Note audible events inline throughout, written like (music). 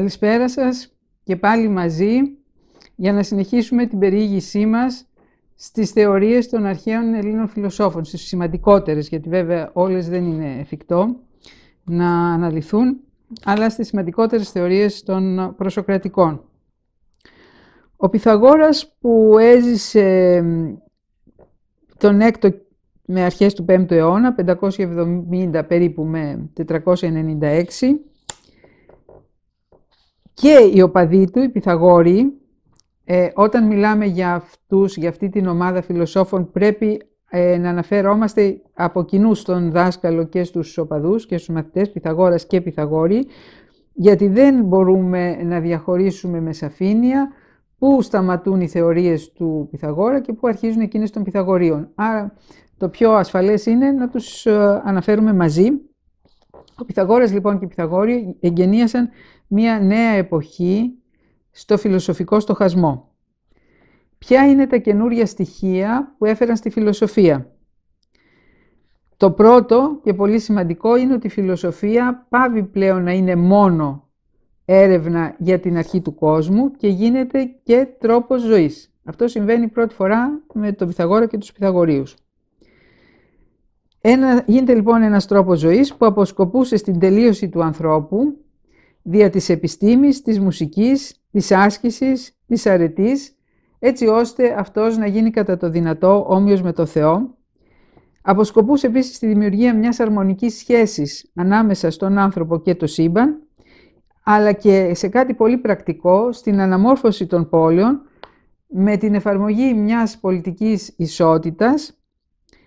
Καλησπέρα σας και πάλι μαζί για να συνεχίσουμε την περιήγησή μας στις θεωρίες των αρχαίων Ελλήνων φιλοσόφων, στις σημαντικότερες, γιατί βέβαια όλες δεν είναι εφικτό να αναλυθούν, αλλά στις σημαντικότερες θεωρίες των προσοκρατικών. Ο Πυθαγόρας που έζησε τον 6ο με αρχές του 5ου αιώνα, 570 περίπου με 496, και οι οπαδοί του, οι Πυθαγόροι, ε, όταν μιλάμε για αυτούς, για αυτή την ομάδα φιλοσόφων, πρέπει ε, να αναφερόμαστε από κοινού στον δάσκαλο και στους οπαδούς και στους μαθητές Πυθαγόρας και πυθαγόροι, γιατί δεν μπορούμε να διαχωρίσουμε με σαφήνεια πού σταματούν οι θεωρίες του Πυθαγόρα και πού αρχίζουν εκείνες των Πυθαγορείων. Άρα το πιο ασφαλές είναι να τους ε, αναφέρουμε μαζί ο Πυθαγόρας λοιπόν και οι Πυθαγόροι εγγενίασαν μία νέα εποχή στο φιλοσοφικό στοχασμό. Ποια είναι τα καινούργια στοιχεία που έφεραν στη φιλοσοφία. Το πρώτο και πολύ σημαντικό είναι ότι η φιλοσοφία πάβει πλέον να είναι μόνο έρευνα για την αρχή του κόσμου και γίνεται και τρόπος ζωής. Αυτό συμβαίνει πρώτη φορά με τον Πυθαγόρα και τους Πυθαγορείους. Ένα, γίνεται λοιπόν ένας τρόπος ζωής που αποσκοπούσε στην τελείωση του ανθρώπου δια της επιστήμης, της μουσικής, της άσκησης, της αρετής, έτσι ώστε αυτός να γίνει κατά το δυνατό όμοιος με το Θεό. Αποσκοπούσε επίσης στη δημιουργία μιας αρμονικής σχέσης ανάμεσα στον άνθρωπο και το σύμπαν, αλλά και σε κάτι πολύ πρακτικό, στην αναμόρφωση των πόλεων, με την εφαρμογή μιας πολιτικής ισότητας,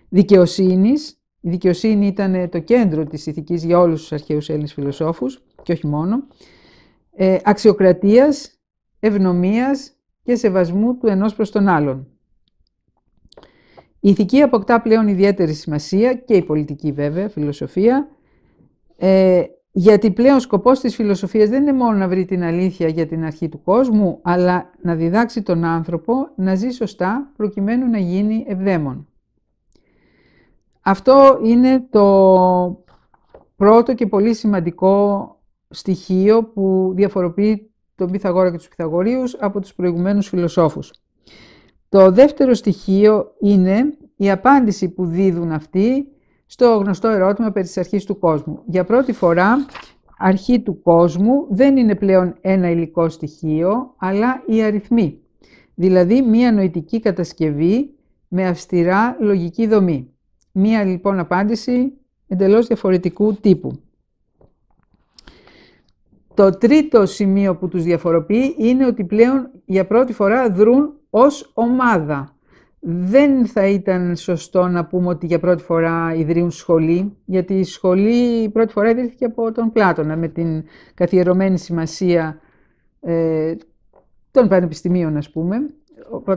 δικαιοσύνης, η δικαιοσύνη ήταν ε, το κέντρο της ηθικής για όλους τους αρχαίους Έλληνες φιλοσόφους και όχι μόνο. Ε, αξιοκρατίας, ευνομίας και σεβασμού του ενός προς τον άλλον. Η ηθική αποκτά πλέον ιδιαίτερη σημασία και η πολιτική βέβαια, φιλοσοφία, ε, γιατί πλέον σκοπός της φιλοσοφίας δεν είναι μόνο να βρει την αλήθεια για την αρχή του κόσμου, αλλά να διδάξει τον άνθρωπο να ζει σωστά προκειμένου να γίνει ευδαίμον. Αυτό είναι το πρώτο και πολύ σημαντικό στοιχείο που διαφοροποιεί τον Πυθαγόρα και τους Πυθαγορείους από τους προηγουμένους φιλοσόφους. Το δεύτερο στοιχείο είναι η απάντηση που δίδουν αυτοί στο γνωστό ερώτημα περί της αρχής του κόσμου. Για πρώτη φορά, αρχή του κόσμου δεν είναι πλέον ένα υλικό στοιχείο, αλλά η αριθμή, Δηλαδή, μία νοητική κατασκευή με αυστηρά λογική δομή. Μία λοιπόν απάντηση εντελώς διαφορετικού τύπου. Το τρίτο σημείο που τους διαφοροποιεί είναι ότι πλέον για πρώτη φορά δρούν ως ομάδα. Δεν θα ήταν σωστό να πούμε ότι για πρώτη φορά ιδρύουν σχολή, γιατί η σχολή πρώτη φορά ιδρύθηκε από τον Πλάτωνα με την καθιερωμένη σημασία ε, των πανεπιστημίων ας πούμε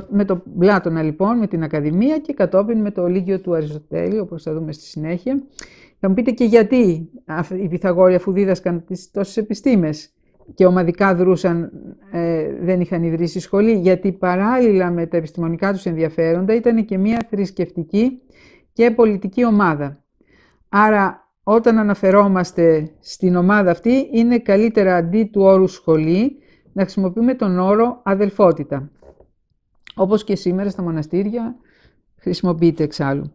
με τον Πλάτωνα λοιπόν, με την Ακαδημία και κατόπιν με το Λίγιο του Αριστοτέλη, όπως θα δούμε στη συνέχεια. Θα μου πείτε και γιατί οι Πυθαγόροι αφού δίδασκαν τις τόσες επιστήμες και ομαδικά δρούσαν, ε, δεν είχαν ιδρύσει σχολή, γιατί παράλληλα με τα επιστημονικά τους ενδιαφέροντα ήταν και μια θρησκευτική και πολιτική ομάδα. Άρα όταν αναφερόμαστε στην ομάδα αυτή είναι καλύτερα αντί του όρου σχολή να χρησιμοποιούμε τον όρο αδελφότητα όπως και σήμερα στα μοναστήρια χρησιμοποιείται εξάλλου.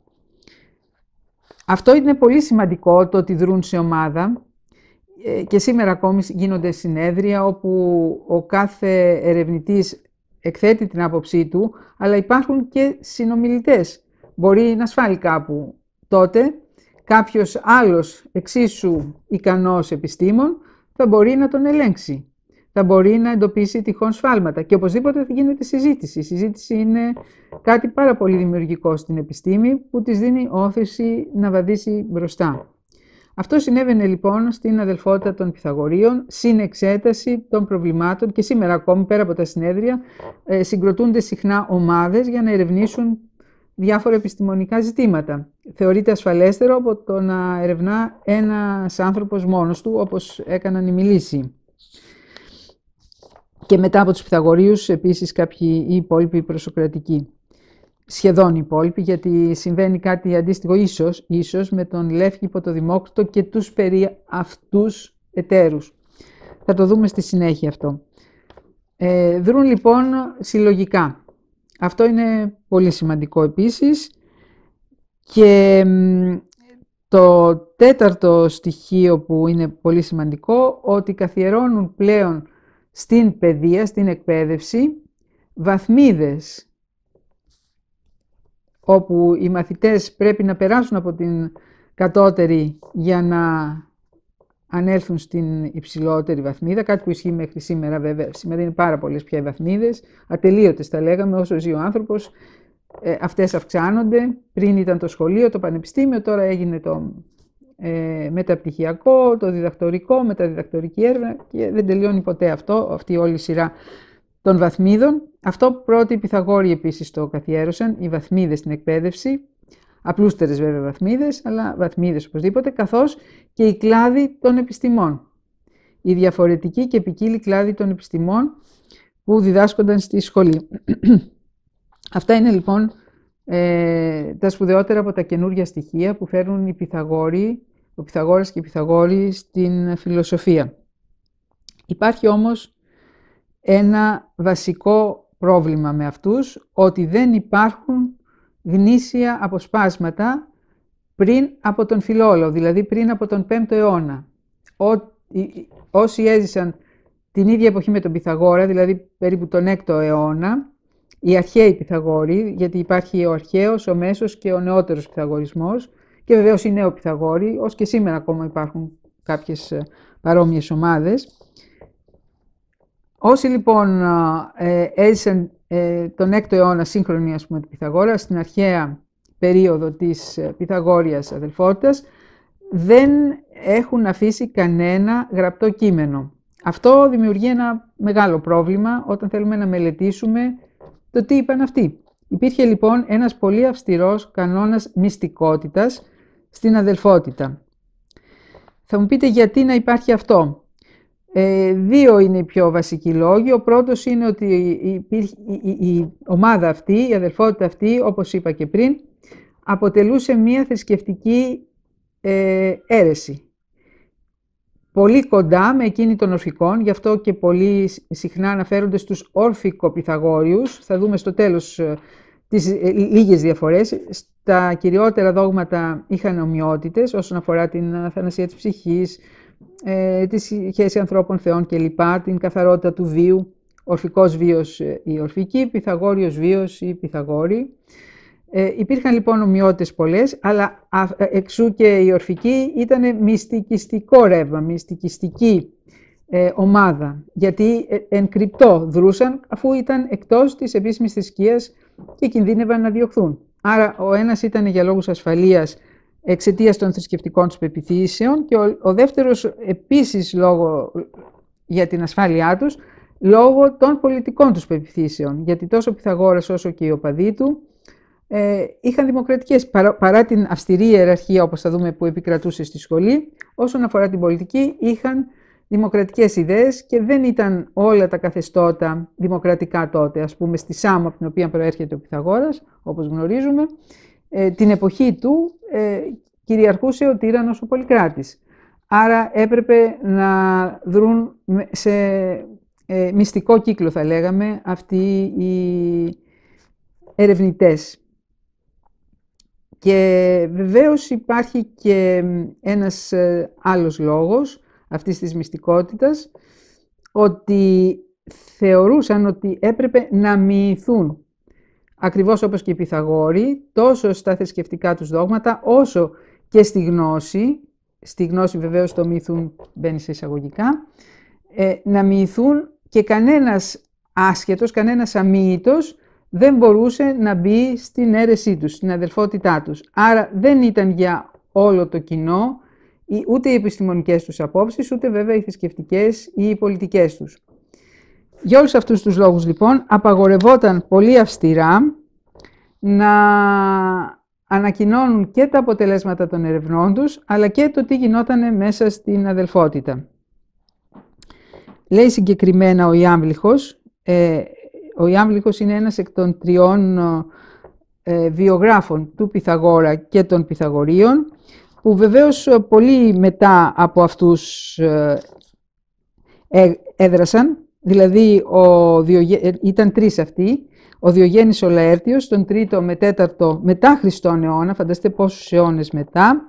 Αυτό είναι πολύ σημαντικό το ότι δρούν σε ομάδα ε, και σήμερα ακόμη γίνονται συνέδρια όπου ο κάθε ερευνητής εκθέτει την άποψή του, αλλά υπάρχουν και συνομιλητές. Μπορεί να σφάλει κάπου. Τότε κάποιος άλλος εξίσου ικανός επιστήμων θα μπορεί να τον ελέγξει θα μπορεί να εντοπίσει τυχόν σφάλματα. Και οπωσδήποτε θα γίνεται συζήτηση. Η συζήτηση είναι κάτι πάρα πολύ δημιουργικό στην επιστήμη που της δίνει όθηση να βαδίσει μπροστά. Αυτό συνέβαινε λοιπόν στην αδελφότητα των Πυθαγορείων, εξέταση των προβλημάτων και σήμερα ακόμη πέρα από τα συνέδρια ε, συγκροτούνται συχνά ομάδες για να ερευνήσουν διάφορα επιστημονικά ζητήματα. Θεωρείται ασφαλέστερο από το να ερευνά ένας άνθρωπος μόνος του όπως έκαναν οι μιλήσει και μετά από τους Πυθαγορείους επίσης κάποιοι οι υπόλοιποι προσοκρατικοί. Σχεδόν οι υπόλοιποι, γιατί συμβαίνει κάτι αντίστοιχο ίσως, ίσως με τον Λεύκη υπό το δημόκτο και τους περί αυτούς εταίρους. Θα το δούμε στη συνέχεια αυτό. Ε, δρούν λοιπόν συλλογικά. Αυτό είναι πολύ σημαντικό επίσης. Και το τέταρτο στοιχείο που είναι πολύ σημαντικό, ότι καθιερώνουν πλέον στην παιδεία, στην εκπαίδευση, βαθμίδες όπου οι μαθητές πρέπει να περάσουν από την κατώτερη για να ανέλθουν στην υψηλότερη βαθμίδα, κάτι που ισχύει μέχρι σήμερα βέβαια. Σήμερα είναι πάρα πολλές πια οι βαθμίδες, ατελείωτες τα λέγαμε, όσο ζει ο άνθρωπος, ε, αυτές αυξάνονται. Πριν ήταν το σχολείο, το πανεπιστήμιο, τώρα έγινε το ε, μεταπτυχιακό, το διδακτορικό, μεταδιδακτορική έρευνα και δεν τελειώνει ποτέ αυτό, αυτή όλη σειρά των βαθμίδων. Αυτό πρώτοι οι Πυθαγόροι επίσης το καθιέρωσαν, οι βαθμίδες στην εκπαίδευση, απλούστερες βέβαια βαθμίδες, αλλά βαθμίδες οπωσδήποτε, καθώς και η κλάδη των επιστημών. Η διαφορετική και ποικίλοι κλάδη των επιστημών που διδάσκονταν στη σχολή. (clears throat) Αυτά είναι λοιπόν ε, τα σπουδαιότερα από τα καινούργια στοιχεία που φέρνουν οι Πυθαγόροι ο Πυθαγόρας και η Πυθαγόρη στην φιλοσοφία. Υπάρχει όμως ένα βασικό πρόβλημα με αυτούς, ότι δεν υπάρχουν γνήσια αποσπάσματα πριν από τον Φιλόλο, δηλαδή πριν από τον 5ο αιώνα. όσοι έζησαν την ίδια εποχή με τον Πυθαγόρα, δηλαδή περίπου τον 6ο αιώνα, οι αρχαίοι Πυθαγόροι, γιατί υπάρχει ο αρχαίος, ο μέσος και ο νεότερος Πυθαγορισμός, και βεβαίως οι νέο Πιθαγόροι, ως και σήμερα ακόμα υπάρχουν κάποιες παρόμοιες ομάδες, Όσοι λοιπόν ε, έζησαν ε, τον 6ο αιώνα σύγχρονη ας πούμε του Πιθαγόρα, στην αρχαία περίοδο της ε, Πυθαγόριας αδελφότητας, δεν έχουν αφήσει κανένα γραπτό κείμενο. Αυτό δημιουργεί ένα μεγάλο πρόβλημα όταν θέλουμε να μελετήσουμε το τι είπαν αυτοί. Υπήρχε λοιπόν ένας πολύ αυστηρός κανόνας μυστικότητας στην αδελφότητα. Θα μου πείτε γιατί να υπάρχει αυτό. Ε, δύο είναι οι πιο βασικοί λόγοι. Ο πρώτος είναι ότι η, η, ομάδα αυτή, η αδελφότητα αυτή, όπως είπα και πριν, αποτελούσε μία θρησκευτική ε, αίρεση. Πολύ κοντά με εκείνη των ορφικών, γι' αυτό και πολύ συχνά αναφέρονται στους ορφικοπιθαγόριους. Θα δούμε στο τέλος ε, τις ε, λίγες διαφορές. Στα κυριότερα δόγματα είχαν ομοιότητες όσον αφορά την αθανασία της ψυχής, ε, τη σχέση ανθρώπων θεών κλπ, την καθαρότητα του βίου, ορφικός βίος ή ε, ορφική, πυθαγόριος βίος ή πυθαγόρη. Ε, υπήρχαν λοιπόν ομοιότητες πολλές, αλλά ε, εξού και η ορφική ήταν μυστικιστικό ρεύμα, μυστικιστική ομάδα, γιατί εν κρυπτό δρούσαν αφού ήταν εκτός της επίσημης θρησκείας και κινδύνευαν να διωχθούν. Άρα ο ένας ήταν για λόγους ασφαλείας εξαιτίας των θρησκευτικών τους πεπιθήσεων και ο, ο δεύτερος επίσης λόγο για την ασφάλειά τους, λόγω των πολιτικών τους πεπιθήσεων, γιατί τόσο ο Πυθαγόρας όσο και οι οπαδοί του ε, είχαν δημοκρατικές, παρά, παρά την αυστηρή ιεραρχία όπως θα δούμε που επικρατούσε στη σχολή, όσον αφορά την πολιτική είχαν δημοκρατικές ιδέες και δεν ήταν όλα τα καθεστώτα δημοκρατικά τότε, ας πούμε στη Σάμο από την οποία προέρχεται ο Πυθαγόρας, όπως γνωρίζουμε, ε, την εποχή του ε, κυριαρχούσε ο Τύραννος ο Πολυκράτης. Άρα έπρεπε να δρουν σε ε, μυστικό κύκλο, θα λέγαμε, αυτοί οι ερευνητές. Και βεβαίως υπάρχει και ένας άλλος λόγος, αυτής της μυστικότητας, ότι θεωρούσαν ότι έπρεπε να μοιηθούν, ακριβώς όπως και οι Πυθαγόροι, τόσο στα θρησκευτικά τους δόγματα, όσο και στη γνώση, στη γνώση βεβαίως το μοιηθούν μπαίνει σε εισαγωγικά, ε, να μοιηθούν και κανένας άσχετος, κανένας αμύητος δεν μπορούσε να μπει στην αίρεσή τους, στην αδελφότητά τους. Άρα δεν ήταν για όλο το κοινό, ούτε οι επιστημονικές τους απόψεις, ούτε βέβαια οι θρησκευτικές ή οι πολιτικές τους. Για όλους αυτούς τους λόγους λοιπόν απαγορευόταν πολύ αυστηρά να ανακοινώνουν και τα αποτελέσματα των ερευνών τους, αλλά και το τι γινόταν μέσα στην αδελφότητα. Λέει συγκεκριμένα ο Ιάμβλιχος, ε, ο Ιάμβλιχος είναι ένας εκ των τριών ε, βιογράφων του Πυθαγόρα και των Πυθαγορείων, που βεβαίως ε, πολύ μετά από αυτούς ε, ε, έδρασαν, δηλαδή ο ήταν τρεις αυτοί, ο Διογέννης ο Λαέρτιος, τον τρίτο με τέταρτο μετά Χριστόν αιώνα, φανταστείτε πόσους αιώνες μετά,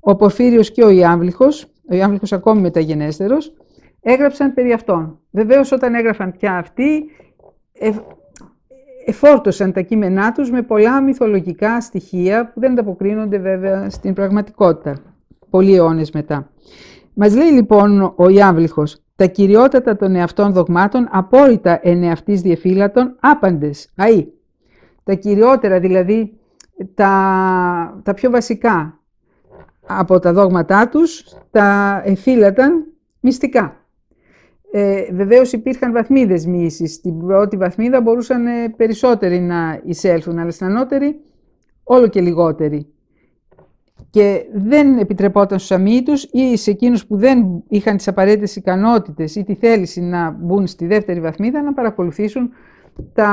ο Πορφύριος και ο Ιάμβλυχος, ο Ιάμβλυχος ακόμη μεταγενέστερος, έγραψαν περί αυτών. Βεβαίως όταν έγραφαν πια αυτοί, εφόρτωσαν τα κείμενά τους με πολλά μυθολογικά στοιχεία που δεν ανταποκρίνονται βέβαια στην πραγματικότητα, πολλοί αιώνες μετά. Μας λέει λοιπόν ο Ιάβληχος, τα κυριότατα των εαυτών δογμάτων απόρριτα εν εαυτής διεφύλατων άπαντες, αΐ. Τα κυριότερα δηλαδή τα, τα πιο βασικά από τα δόγματά τους τα εφύλαταν μυστικά. Ε, Βεβαίως υπήρχαν βαθμίδες μίση. Στην πρώτη βαθμίδα μπορούσαν ε, περισσότεροι να εισέλθουν, αλλά στην ανώτερη όλο και λιγότεροι. Και δεν επιτρεπόταν στους τους ή σε εκείνους που δεν είχαν τις απαραίτητες ικανότητες ή τη θέληση να μπουν στη δεύτερη βαθμίδα να παρακολουθήσουν τα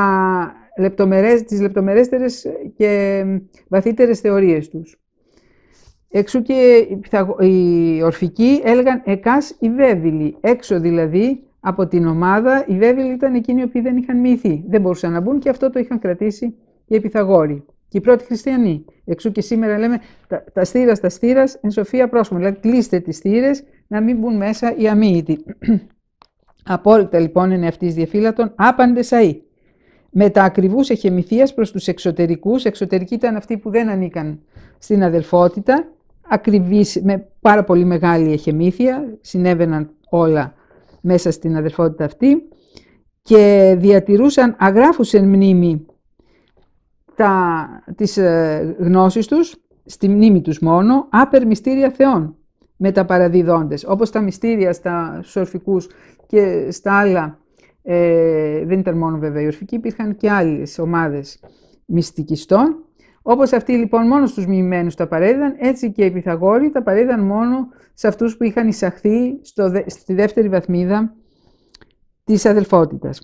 λεπτομερές, τις λεπτομερέστερες και ε, βαθύτερες θεωρίες τους. Έξω και οι ορφικοί έλεγαν «εκάς οι βέβυλοι». Έξω δηλαδή από την ομάδα, οι βέβυλοι ήταν εκείνοι οι οποίοι δεν είχαν μοιηθεί. Δεν μπορούσαν να μπουν και αυτό το είχαν κρατήσει οι επιθαγόροι. Και οι πρώτοι χριστιανοί. Εξού και σήμερα λέμε τα, τα στήρας στα στήρας, εν σοφία πρόσχομαι». Δηλαδή κλείστε τις στήρες να μην μπουν μέσα οι αμύητοι. (clears throat) Απόλυτα λοιπόν είναι αυτή διαφύλατων, άπαντε σαΐ. Με τα ακριβούς εχεμηθείας προς τους εξωτερικούς, εξωτερικοί ήταν αυτοί που δεν ανήκαν στην αδελφότητα, ακριβής, με πάρα πολύ μεγάλη εχεμήθεια, συνέβαιναν όλα μέσα στην αδερφότητα αυτή και διατηρούσαν αγράφους μνήμη τα, τις ε, γνώσεις τους, στη μνήμη τους μόνο, άπερ μυστήρια θεών με τα παραδιδόντες, όπως τα μυστήρια στα, σορφικούς και στα άλλα, ε, δεν ήταν μόνο βέβαια οι ορφικοί, υπήρχαν και άλλες ομάδες μυστικιστών, όπως αυτοί λοιπόν μόνος στους μοιημένους τα παρέδιδαν, έτσι και οι Πυθαγόροι τα παρέδιδαν μόνο σε αυτούς που είχαν εισαχθεί στο, στη δεύτερη βαθμίδα της αδελφότητας.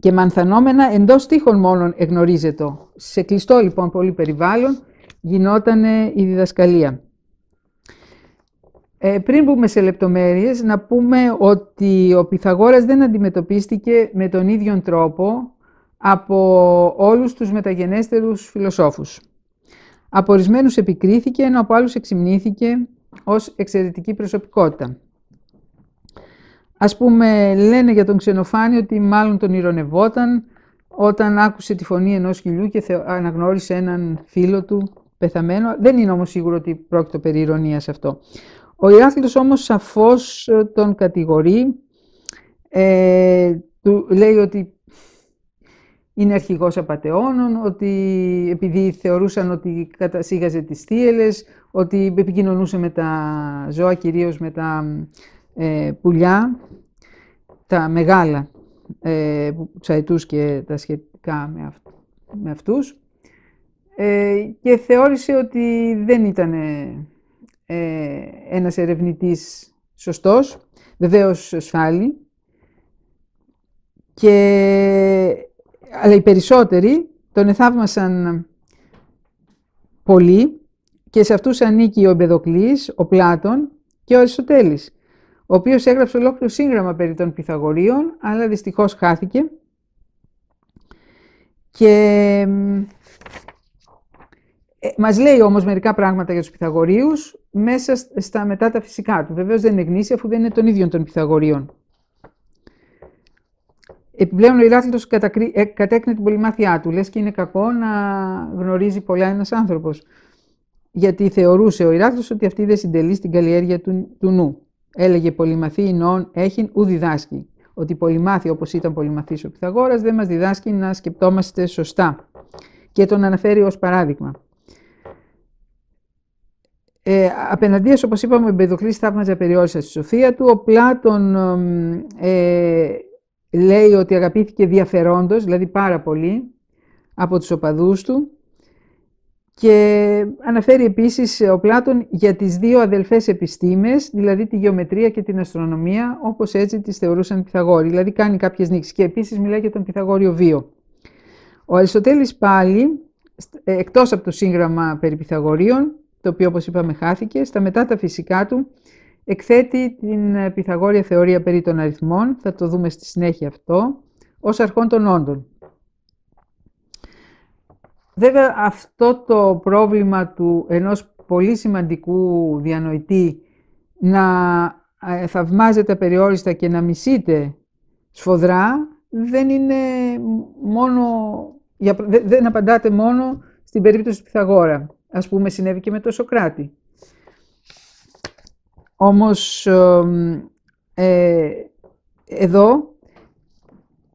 Και μανθανόμενα εντός τείχων μόνον εγνωρίζεται. Σε κλειστό λοιπόν πολύ περιβάλλον γινότανε η διδασκαλία. Ε, πριν πούμε σε λεπτομέρειες, να πούμε ότι ο Πυθαγόρας δεν αντιμετωπίστηκε με τον ίδιο τρόπο από όλους τους μεταγενέστερους φιλοσόφους. Από ορισμένους επικρίθηκε, ενώ από άλλους εξυμνήθηκε ως εξαιρετική προσωπικότητα. Ας πούμε, λένε για τον Ξενοφάνη ότι μάλλον τον ηρωνευόταν όταν άκουσε τη φωνή ενός χιλιού και αναγνώρισε έναν φίλο του πεθαμένο. Δεν είναι όμως σίγουρο ότι πρόκειται περί ηρωνίας αυτό. Ο Ηράκλειτος όμως σαφώς τον κατηγορεί, ε, του λέει ότι είναι αρχηγός απαταιώνων, ότι επειδή θεωρούσαν ότι κατασύγαζε τις θύελες, ότι επικοινωνούσε με τα ζώα, κυρίως με τα ε, πουλιά, τα μεγάλα ε, και τα σχετικά με, αυτού, αυτούς. Ε, και θεώρησε ότι δεν ήταν ε, ε ένας ερευνητής σωστός, βεβαίως σφάλι. Και αλλά οι περισσότεροι τον εθαύμασαν πολύ και σε αυτούς ανήκει ο Εμπεδοκλής, ο Πλάτων και ο Αριστοτέλης, ο οποίος έγραψε ολόκληρο σύγγραμμα περί των Πυθαγορείων, αλλά δυστυχώς χάθηκε. Και ε, μας λέει όμως μερικά πράγματα για τους Πυθαγορείους μέσα στα μετά τα φυσικά του. Βεβαίως δεν είναι γνήσια αφού δεν είναι των ίδιων των Πυθαγορείων. Επιπλέον, ο ε, κατέκνε την πολυμάθειά του. Λες και είναι κακό να γνωρίζει πολλά ένας άνθρωπος. Γιατί θεωρούσε ο Ηράκλειος ότι αυτή δεν συντελεί στην καλλιέργεια του, του νου. Έλεγε πολυμαθή νόν έχει ου διδάσκει. Ότι πολυμάθη, όπως ήταν πολυμαθής ο Πιθαγόρα, δεν μας διδάσκει να σκεπτόμαστε σωστά. Και τον αναφέρει ως παράδειγμα. Ε, όπω όπως είπαμε, ο Εμπεδοκλής θαύμαζε απεριόριστα στη σοφία του. Ο Πλάτων ε, λέει ότι αγαπήθηκε διαφερόντος, δηλαδή πάρα πολύ, από τους οπαδούς του και αναφέρει επίσης ο Πλάτων για τις δύο αδελφές επιστήμες, δηλαδή τη γεωμετρία και την αστρονομία, όπως έτσι τις θεωρούσαν οι Πυθαγόροι. Δηλαδή κάνει κάποιες νίκες και επίσης μιλάει για τον Πυθαγόριο βίο. Ο Αριστοτέλης πάλι, ε, εκτός από το σύγγραμμα περί Πυθαγορίων, το οποίο όπως είπαμε χάθηκε, στα μετά τα φυσικά του εκθέτει την ε, Πυθαγόρια θεωρία περί των αριθμών, θα το δούμε στη συνέχεια αυτό, ως αρχών των όντων. Βέβαια αυτό το πρόβλημα του ενός πολύ σημαντικού διανοητή να ε, θαυμάζεται περιόριστα και να μισείται σφοδρά δεν είναι μόνο, δεν απαντάτε μόνο στην περίπτωση του Πυθαγόρα. Ας πούμε συνέβη και με τον Σοκράτη. Όμως ε, εδώ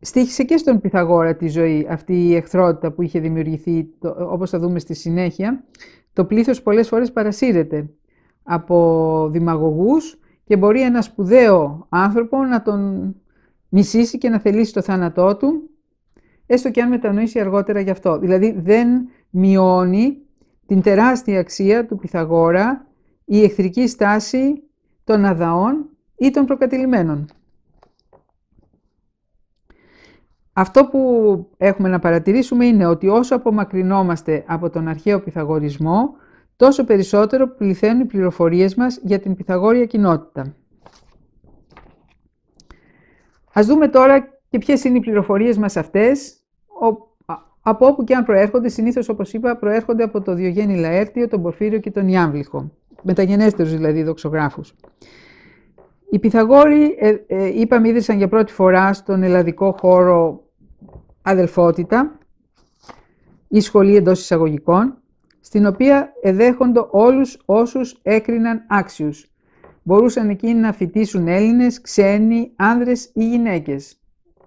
στήχησε και στον Πυθαγόρα τη ζωή αυτή η εχθρότητα που είχε δημιουργηθεί, το, όπως θα δούμε στη συνέχεια. Το πλήθος πολλές φορές παρασύρεται από δημαγωγούς και μπορεί ένα σπουδαίο άνθρωπο να τον μισήσει και να θελήσει το θάνατό του, έστω και αν μετανοήσει αργότερα γι' αυτό. Δηλαδή δεν μειώνει την τεράστια αξία του Πυθαγόρα η εχθρική στάση των αδαών ή των προκατηλημένων. Αυτό που έχουμε να παρατηρήσουμε είναι ότι όσο απομακρυνόμαστε από τον αρχαίο πυθαγορισμό, τόσο περισσότερο πληθαίνουν οι πληροφορίες μας για την πυθαγόρια κοινότητα. Ας δούμε τώρα και ποιες είναι οι πληροφορίες μας αυτές, από όπου και αν προέρχονται, συνήθως όπως είπα προέρχονται από το Διογέννη Λαέρτιο, τον Πορφύριο και τον Ιάμβλυχο μεταγενέστερους δηλαδή δοξογράφους. Οι Πυθαγόροι, ε, ε, είπαμε, για πρώτη φορά στον ελλαδικό χώρο αδελφότητα ή σχολή εντός εισαγωγικών, στην οποία εδέχονται όλους όσους έκριναν άξιους. Μπορούσαν εκείνοι να φοιτήσουν Έλληνες, ξένοι, άνδρες ή γυναίκες.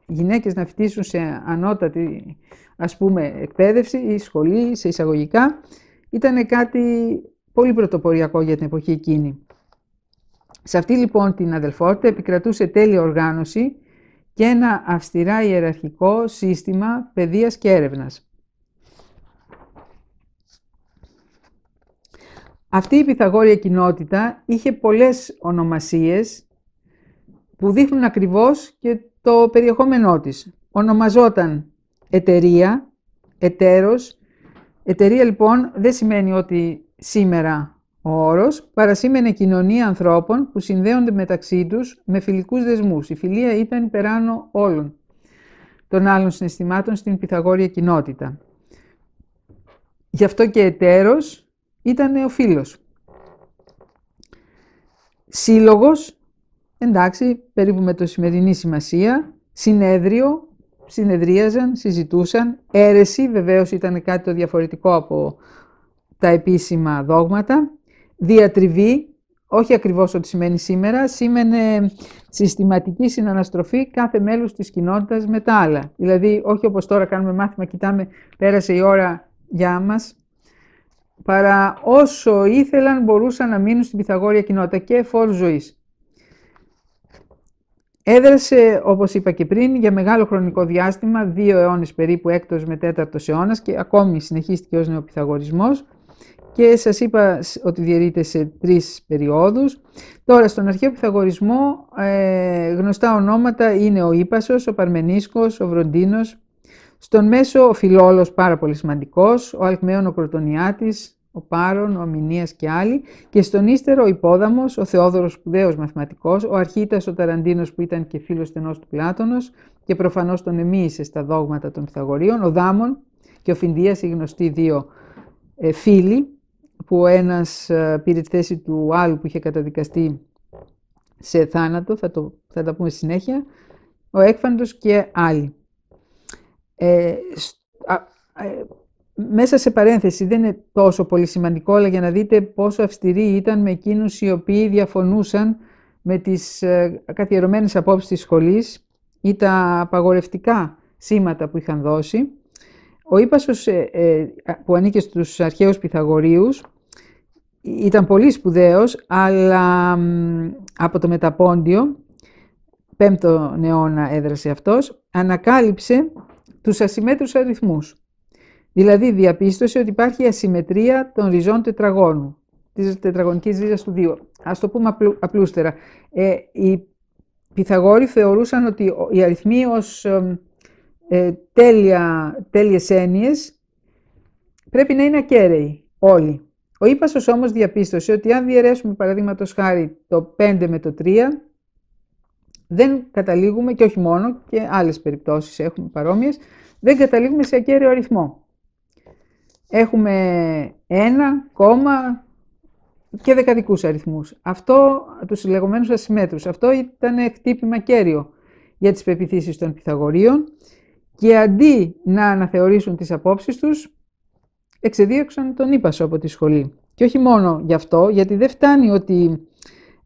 Οι γυναίκες να φοιτήσουν σε ανώτατη ας πούμε εκπαίδευση ή σχολή, σε εισαγωγικά, ήταν κάτι πολύ πρωτοποριακό για την εποχή εκείνη. Σε αυτή λοιπόν την αδελφότητα επικρατούσε τέλεια οργάνωση και ένα αυστηρά ιεραρχικό σύστημα παιδείας και έρευνας. Αυτή η πυθαγόρια κοινότητα είχε πολλές ονομασίες που δείχνουν ακριβώς και το περιεχόμενό της. Ονομαζόταν εταιρεία, εταίρος. Εταιρεία λοιπόν δεν σημαίνει ότι Σήμερα ο όρος παρασήμενε κοινωνία ανθρώπων που συνδέονται μεταξύ τους με φιλικούς δεσμούς. Η φιλία ήταν υπεράνω όλων των άλλων συναισθημάτων στην Πυθαγόρια κοινότητα. Γι' αυτό και εταίρος ήταν ο φίλος. Σύλλογος, εντάξει, περίπου με το σημερινή σημασία, συνέδριο, συνεδρίαζαν, συζητούσαν, αίρεση, βεβαίως ήταν κάτι το διαφορετικό από τα επίσημα δόγματα. Διατριβή, όχι ακριβώς ό,τι σημαίνει σήμερα, σήμαινε συστηματική συναναστροφή κάθε μέλους της κοινότητας με τα άλλα. Δηλαδή, όχι όπως τώρα κάνουμε μάθημα, κοιτάμε, πέρασε η ώρα για μας, παρά όσο ήθελαν μπορούσαν να μείνουν στην Πυθαγόρια κοινότητα και φόρου ζωής. Έδρασε, όπως είπα και πριν, για μεγάλο χρονικό διάστημα, δύο αιώνες περίπου, έκτος με τέταρτος αιώνας και ακόμη συνεχίστηκε ως νεοπυθαγορισμός, και σας είπα ότι διαιρείται σε τρεις περιόδους. Τώρα, στον αρχαίο πυθαγορισμό ε, γνωστά ονόματα είναι ο Ήπασος, ο Παρμενίσκος, ο Βροντίνος, στον μέσο ο Φιλόλος πάρα πολύ σημαντικός, ο Αλκμαίων ο Κροτονιάτης, ο Πάρον, ο Μηνίας και άλλοι, και στον ύστερο ο Υπόδαμος, ο Θεόδωρος σπουδαίος μαθηματικός, ο Αρχίτας ο Ταραντίνος που ήταν και φίλος στενός του Πλάτωνος και προφανώς τον εμίησε στα δόγματα των Πυθαγορείων, ο δάμων και ο Φινδίας, οι γνωστοί δύο ε, φίλοι, που ο ένας ε, πήρε τη θέση του άλλου που είχε καταδικαστεί σε θάνατο, θα, το, θα τα πούμε συνέχεια, ο Έκφαντος και άλλοι. Ε, α, ε, μέσα σε παρένθεση, δεν είναι τόσο πολύ σημαντικό, αλλά για να δείτε πόσο αυστηροί ήταν με εκείνους οι οποίοι διαφωνούσαν με τις ε, καθιερωμένες απόψεις της σχολής ή τα απαγορευτικά σήματα που είχαν δώσει. Ο Ήπασος ε, που ανήκε στους αρχαίους Πυθαγορείους ήταν πολύ σπουδαίος, αλλά από το μεταπόντιο, πέμπτο αιώνα έδρασε αυτός, ανακάλυψε τους ασημέτρους αριθμούς. Δηλαδή διαπίστωσε ότι υπάρχει ασημετρία των ριζών τετραγώνου, της τετραγωνικής ρίζας του 2. Ας το πούμε απλού, απλούστερα. Ε, οι Πυθαγόροι θεωρούσαν ότι οι αριθμοί ως ε, τέλεια, τέλειες έννοιες πρέπει να είναι ακέραιοι όλοι. Ο ύπαστος όμως διαπίστωσε ότι αν διαιρέσουμε παραδείγματος χάρη το 5 με το 3, δεν καταλήγουμε, και όχι μόνο, και άλλες περιπτώσεις έχουμε παρόμοιες. δεν καταλήγουμε σε ακέραιο αριθμό. Έχουμε 1, κόμμα και δεκαδικούς αριθμούς. Αυτό, τους λεγόμενους ασημέτρους, αυτό ήταν χτύπημα κέριο για τις πεπιθήσεις των Πυθαγορείων και αντί να αναθεωρήσουν τις απόψεις τους, εξεδίωξαν τον Ήπασο από τη σχολή. Και όχι μόνο γι' αυτό, γιατί δεν φτάνει ότι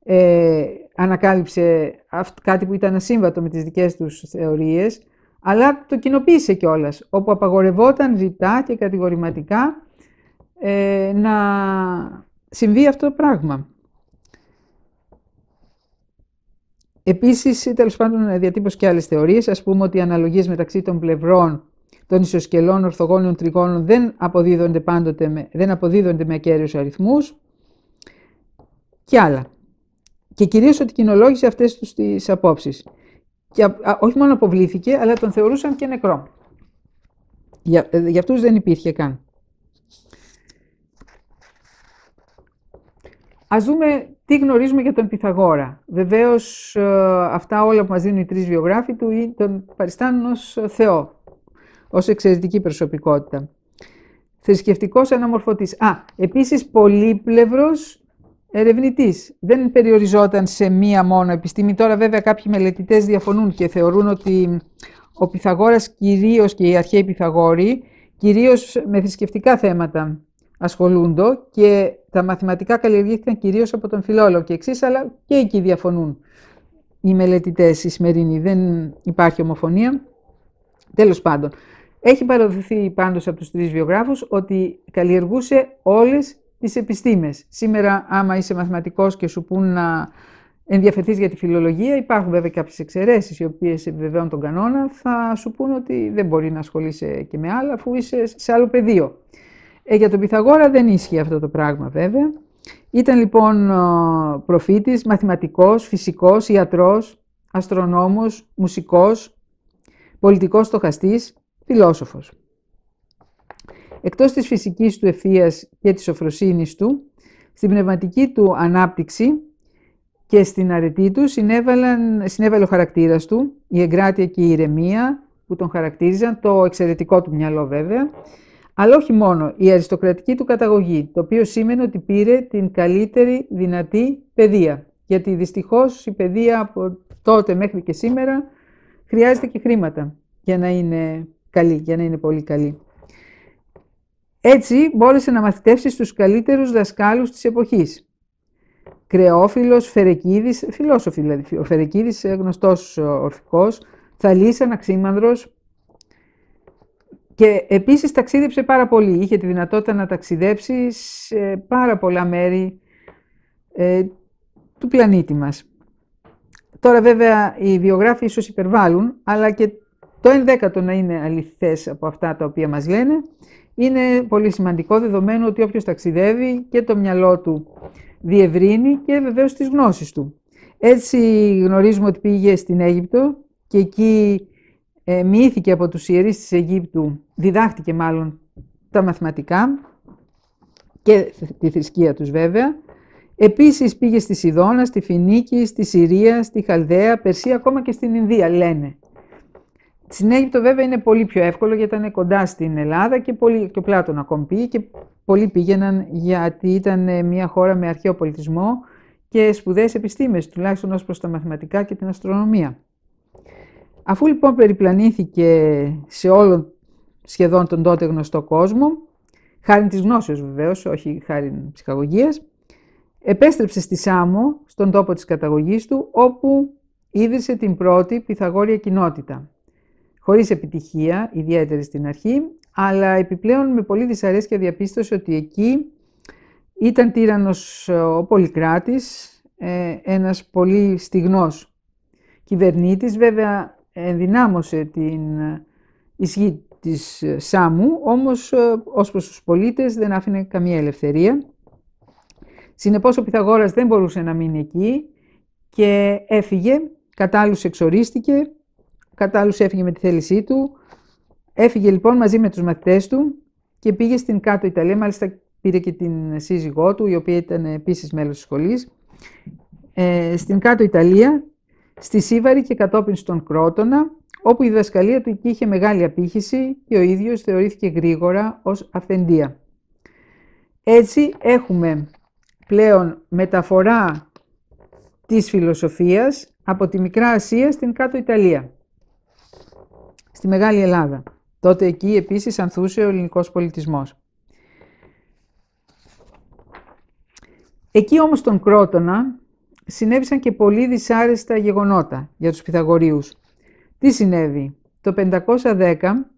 ε, ανακάλυψε κάτι που ήταν ασύμβατο με τις δικές τους θεωρίες, αλλά το κοινοποίησε κιόλας, όπου απαγορευόταν ζητά και κατηγορηματικά ε, να συμβεί αυτό το πράγμα. Επίσης, τέλος πάντων, διατύπωσε και άλλες θεωρίες, ας πούμε ότι οι αναλογίες μεταξύ των πλευρών των ισοσκελών ορθογόνων τριγώνων δεν αποδίδονται, πάντοτε με, δεν αποδίδονται με ακέραιους αριθμούς και άλλα. Και κυρίως ότι κοινολόγησε αυτές τους τις απόψεις. Και όχι μόνο αποβλήθηκε, αλλά τον θεωρούσαν και νεκρό. Για, ε, για αυτούς δεν υπήρχε καν. Ας δούμε τι γνωρίζουμε για τον Πυθαγόρα. Βεβαίως ε, αυτά όλα που μας δίνουν οι τρεις βιογράφοι του τον παριστάνουν ως Θεό ως εξαιρετική προσωπικότητα. Θρησκευτικός αναμορφωτής. Α, επίσης πολύπλευρος ερευνητής. Δεν περιοριζόταν σε μία μόνο επιστήμη. Τώρα βέβαια κάποιοι μελετητές διαφωνούν και θεωρούν ότι ο Πυθαγόρας κυρίως και οι αρχαίοι Πυθαγόροι κυρίως με θρησκευτικά θέματα ασχολούνται και τα μαθηματικά καλλιεργήθηκαν κυρίως από τον φιλόλογο και εξής, αλλά και εκεί διαφωνούν οι μελετητές οι σημερινοί. Δεν υπάρχει ομοφωνία. Τέλος πάντων, έχει παραδοθεί πάντως από τους τρεις βιογράφους ότι καλλιεργούσε όλες τις επιστήμες. Σήμερα άμα είσαι μαθηματικός και σου πούν να ενδιαφερθείς για τη φιλολογία, υπάρχουν βέβαια κάποιες εξαιρέσεις οι οποίες επιβεβαιώνουν τον κανόνα, θα σου πούν ότι δεν μπορεί να ασχολείσαι και με άλλα αφού είσαι σε άλλο πεδίο. Ε, για τον Πυθαγόρα δεν ίσχυε αυτό το πράγμα βέβαια. Ήταν λοιπόν προφήτης, μαθηματικός, φυσικός, ιατρός, αστρονόμος, μουσικός, πολιτικός στοχαστής, φιλόσοφος. Εκτός της φυσικής του ευθείας και της σοφροσύνης του, στην πνευματική του ανάπτυξη και στην αρετή του συνέβαλαν, συνέβαλε ο χαρακτήρας του, η εγκράτεια και η ηρεμία που τον χαρακτήριζαν, το εξαιρετικό του μυαλό βέβαια, αλλά όχι μόνο, η αριστοκρατική του καταγωγή, το οποίο σήμαινε ότι πήρε την καλύτερη δυνατή παιδεία. Γιατί δυστυχώς η παιδεία από τότε μέχρι και σήμερα χρειάζεται και χρήματα για να είναι καλή, για να είναι πολύ καλή. Έτσι μπόρεσε να μαθητεύσει στους καλύτερους δασκάλους της εποχής. Κρεόφιλος, Φερεκίδης, φιλόσοφοι δηλαδή, ο Φερεκίδης ε, γνωστός ε, ορφικός, Θαλής Αναξίμανδρος και επίσης ταξίδεψε πάρα πολύ. Είχε τη δυνατότητα να ταξιδέψει σε πάρα πολλά μέρη ε, του πλανήτη μας. Τώρα βέβαια οι βιογράφοι ίσως υπερβάλλουν, αλλά και το ενδέκατο να είναι αληθές από αυτά τα οποία μας λένε είναι πολύ σημαντικό δεδομένου ότι όποιος ταξιδεύει και το μυαλό του διευρύνει και βεβαίως τις γνώσεις του. Έτσι γνωρίζουμε ότι πήγε στην Αίγυπτο και εκεί ε, μοιήθηκε από τους ιερείς της Αιγύπτου, διδάχτηκε μάλλον τα μαθηματικά και τη θρησκεία τους βέβαια. Επίσης πήγε στη Σιδώνα, στη Φινίκη, στη Συρία, στη Χαλδαία, Περσία, ακόμα και στην Ινδία λένε. Στην Αίγυπτο βέβαια είναι πολύ πιο εύκολο γιατί ήταν κοντά στην Ελλάδα και, πολύ, και ο Πλάτων ακόμη πήγε και πολλοί πήγαιναν γιατί ήταν ε, μια χώρα με αρχαίο πολιτισμό και σπουδαίες επιστήμες, τουλάχιστον ως προς τα μαθηματικά και την αστρονομία. Αφού λοιπόν περιπλανήθηκε σε όλο σχεδόν τον τότε γνωστό κόσμο, χάρη της γνώσεως βεβαίως, όχι χάρη ψυχαγωγίας, επέστρεψε στη Σάμο, στον τόπο της καταγωγής του, όπου ίδρυσε την πρώτη πυθαγόρια κοινότητα χωρίς επιτυχία, ιδιαίτερη στην αρχή, αλλά επιπλέον με πολύ δυσαρέσκεια διαπίστωσε ότι εκεί ήταν τύρανος ε, ο Πολυκράτης, ε, ένας πολύ στιγνός κυβερνήτης. Βέβαια ενδυνάμωσε την ε, ισχύ της Σάμου, όμως ως προς τους πολίτες δεν άφηνε καμία ελευθερία. Συνεπώς ο Πυθαγόρας δεν μπορούσε να μείνει εκεί και έφυγε, κατάλληλος εξορίστηκε κατάλληλος έφυγε με τη θέλησή του. Έφυγε λοιπόν μαζί με τους μαθητές του και πήγε στην κάτω Ιταλία, μάλιστα πήρε και την σύζυγό του, η οποία ήταν επίσης μέλος της σχολής, ε, στην κάτω Ιταλία, στη Σίβαρη και κατόπιν στον Κρότονα, όπου η διδασκαλία του είχε μεγάλη απήχηση και ο ίδιος θεωρήθηκε γρήγορα ως αυθεντία. Έτσι έχουμε πλέον μεταφορά της φιλοσοφίας από τη Μικρά Ασία στην Κάτω Ιταλία στη Μεγάλη Ελλάδα. Τότε εκεί επίσης ανθούσε ο ελληνικός πολιτισμός. Εκεί όμως τον Κρότονα συνέβησαν και πολύ δυσάρεστα γεγονότα για τους Πυθαγορείους. Τι συνέβη. Το 510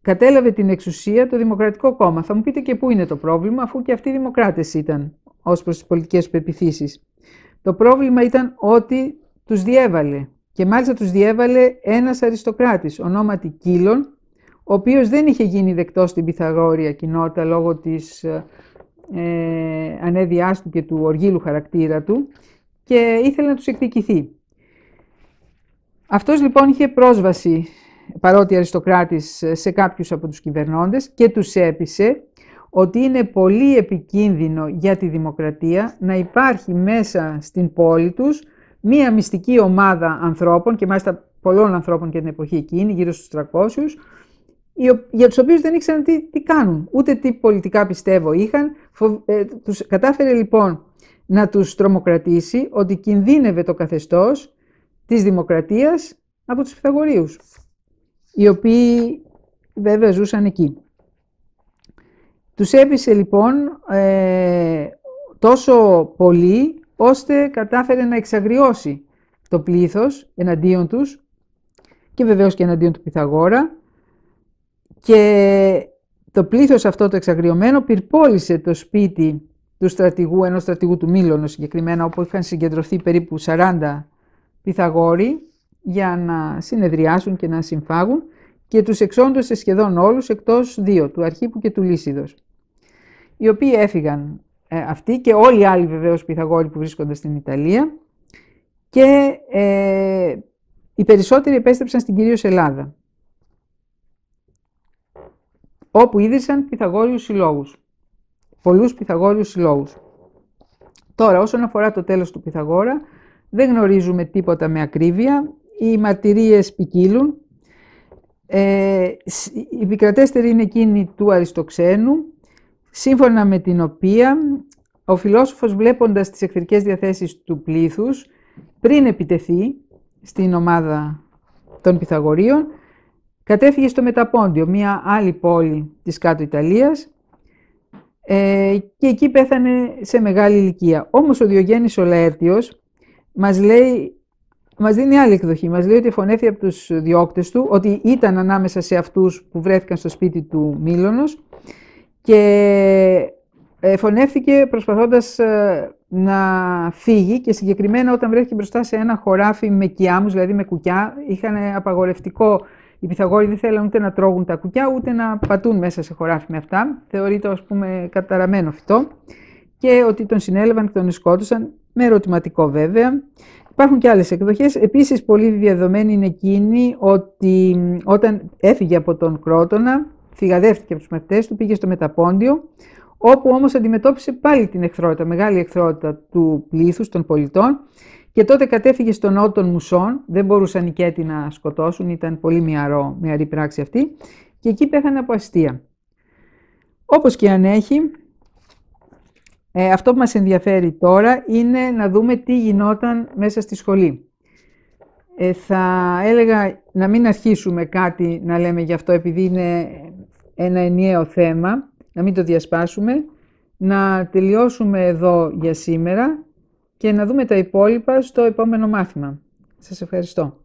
κατέλαβε την εξουσία το Δημοκρατικό Κόμμα. Θα μου πείτε και πού είναι το πρόβλημα, αφού και αυτοί οι δημοκράτες ήταν ως προς τις πολιτικές του Το πρόβλημα ήταν ότι τους διέβαλε και μάλιστα τους διέβαλε ένας αριστοκράτης, ονόματι Κύλων, ο οποίος δεν είχε γίνει δεκτός στην Πυθαγόρια κοινότητα λόγω της ε, ε του και του οργήλου χαρακτήρα του και ήθελε να τους εκδικηθεί. Αυτός λοιπόν είχε πρόσβαση, παρότι αριστοκράτης, σε κάποιους από τους κυβερνώντες και τους έπεισε ότι είναι πολύ επικίνδυνο για τη δημοκρατία να υπάρχει μέσα στην πόλη τους μία μυστική ομάδα ανθρώπων, και μάλιστα πολλών ανθρώπων και την εποχή εκείνη, γύρω στους 300, για τους οποίους δεν ήξεραν τι, τι κάνουν, ούτε τι πολιτικά πιστεύω είχαν. Ε, τους κατάφερε λοιπόν να τους τρομοκρατήσει ότι κινδύνευε το καθεστώς της δημοκρατίας από τους Πυθαγορείους, οι οποίοι βέβαια ζούσαν εκεί. Τους έπεισε λοιπόν ε, τόσο πολύ ώστε κατάφερε να εξαγριώσει το πλήθος εναντίον τους και βεβαίως και εναντίον του Πυθαγόρα και το πλήθος αυτό το εξαγριωμένο πυρπόλησε το σπίτι του στρατηγού, ενός στρατηγού του Μήλωνο συγκεκριμένα, όπου είχαν συγκεντρωθεί περίπου 40 Πυθαγόροι για να συνεδριάσουν και να συμφάγουν και τους εξόντωσε σχεδόν όλους εκτός δύο, του Αρχίπου και του Λύσιδος, οι οποίοι έφυγαν ε, αυτή και όλοι οι άλλοι βεβαίως Πυθαγόροι που βρίσκονται στην Ιταλία και ε, οι περισσότεροι επέστρεψαν στην κυρίως Ελλάδα όπου ίδρυσαν Πυθαγόριους συλλόγους, πολλούς Πυθαγόριους συλλόγους. Τώρα όσον αφορά το τέλος του Πυθαγόρα δεν γνωρίζουμε τίποτα με ακρίβεια, οι μαρτυρίες ποικίλουν, ε, οι είναι εκείνη του Αριστοξένου, σύμφωνα με την οποία ο φιλόσοφος βλέποντας τις εχθρικές διαθέσεις του πλήθους πριν επιτεθεί στην ομάδα των Πυθαγορείων κατέφυγε στο Μεταπόντιο, μία άλλη πόλη της κάτω Ιταλίας ε, και εκεί πέθανε σε μεγάλη ηλικία. Όμως ο Διογέννης ο Λαέρτιος μας λέει μας δίνει άλλη εκδοχή. Μας λέει ότι φωνεύει από τους διώκτες του, ότι ήταν ανάμεσα σε αυτούς που βρέθηκαν στο σπίτι του Μήλωνος και ε, φωνεύτηκε προσπαθώντας ε, να φύγει και συγκεκριμένα όταν βρέθηκε μπροστά σε ένα χωράφι με κιάμους, δηλαδή με κουκιά, είχαν απαγορευτικό, οι Πυθαγόροι δεν θέλαν ούτε να τρώγουν τα κουκιά, ούτε να πατούν μέσα σε χωράφι με αυτά, θεωρείται ας πούμε καταραμένο φυτό και ότι τον συνέλαβαν και τον σκότωσαν, με ερωτηματικό βέβαια. Υπάρχουν και άλλες εκδοχές. Επίσης πολύ διαδομένη είναι εκείνη ότι όταν έφυγε από τον Κρότονα, Φυγαδεύτηκε από του μαθητές του, πήγε στο Μεταπόντιο, όπου όμως αντιμετώπισε πάλι την εχθρότητα, μεγάλη εχθρότητα του πλήθους των πολιτών. Και τότε κατέφυγε στον νότο των Μουσών, δεν μπορούσαν οι Κέτοι να σκοτώσουν, ήταν πολύ μυαρό, μυαρή πράξη αυτή, και εκεί πέθανε από αστεία. Όπως και αν έχει, ε, αυτό που μας ενδιαφέρει τώρα είναι να δούμε τι γινόταν μέσα στη σχολή. Ε, θα έλεγα να μην αρχίσουμε κάτι να λέμε γι' αυτό επειδή είναι ένα ενιαίο θέμα, να μην το διασπάσουμε, να τελειώσουμε εδώ για σήμερα και να δούμε τα υπόλοιπα στο επόμενο μάθημα. Σας ευχαριστώ.